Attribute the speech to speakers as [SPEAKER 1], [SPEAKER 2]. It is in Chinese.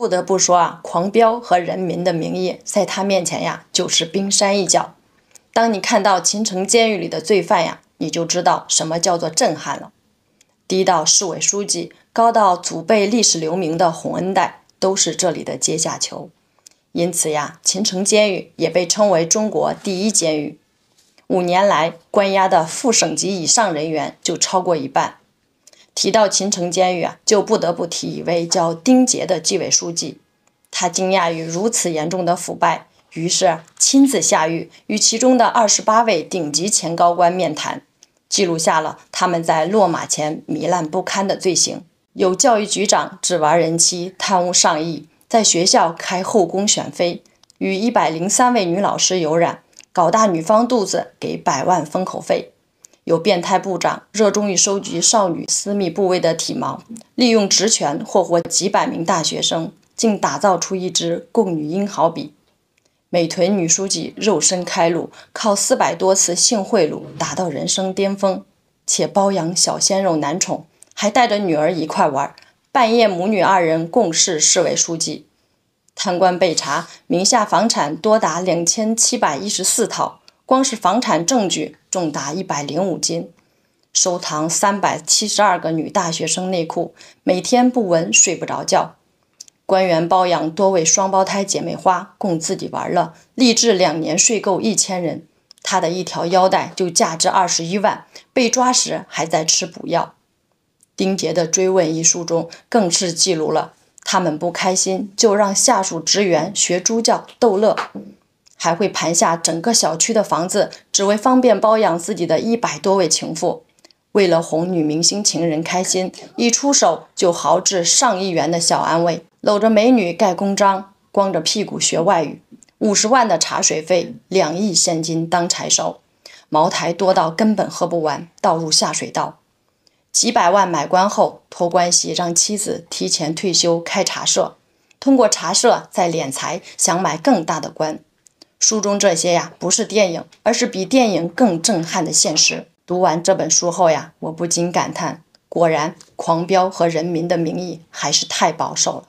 [SPEAKER 1] 不得不说啊，狂飙和人民的名义，在他面前呀，就是冰山一角。当你看到秦城监狱里的罪犯呀，你就知道什么叫做震撼了。低到市委书记，高到祖辈历史留名的洪恩代，都是这里的阶下囚。因此呀，秦城监狱也被称为中国第一监狱。五年来，关押的副省级以上人员就超过一半。提到秦城监狱啊，就不得不提一位叫丁杰的纪委书记。他惊讶于如此严重的腐败，于是亲自下狱，与其中的二十八位顶级前高官面谈，记录下了他们在落马前糜烂不堪的罪行。有教育局长只玩人妻，贪污上亿，在学校开后宫选妃，与一百零三位女老师有染，搞大女方肚子，给百万封口费。有变态部长热衷于收集少女私密部位的体毛，利用职权霍霍几百名大学生，竟打造出一支“共女英豪笔”。美臀女书记肉身开路，靠四百多次性贿赂达到人生巅峰，且包养小鲜肉男宠，还带着女儿一块玩，半夜母女二人共事市委书记。贪官被查，名下房产多达两千七百一十四套。光是房产证据重达一百零五斤，收藏三百七十二个女大学生内裤，每天不闻睡不着觉。官员包养多位双胞胎姐妹花供自己玩乐，立志两年睡够一千人。他的一条腰带就价值二十一万，被抓时还在吃补药。丁杰的追问一书中更是记录了他们不开心就让下属职员学猪叫逗乐。还会盘下整个小区的房子，只为方便包养自己的一百多位情妇。为了哄女明星情人开心，一出手就豪掷上亿元的小安慰，搂着美女盖公章，光着屁股学外语，五十万的茶水费，两亿现金当柴烧，茅台多到根本喝不完，倒入下水道。几百万买官后，托关系让妻子提前退休开茶社，通过茶社再敛财，想买更大的官。书中这些呀，不是电影，而是比电影更震撼的现实。读完这本书后呀，我不禁感叹：果然，《狂飙》和《人民的名义》还是太保守了。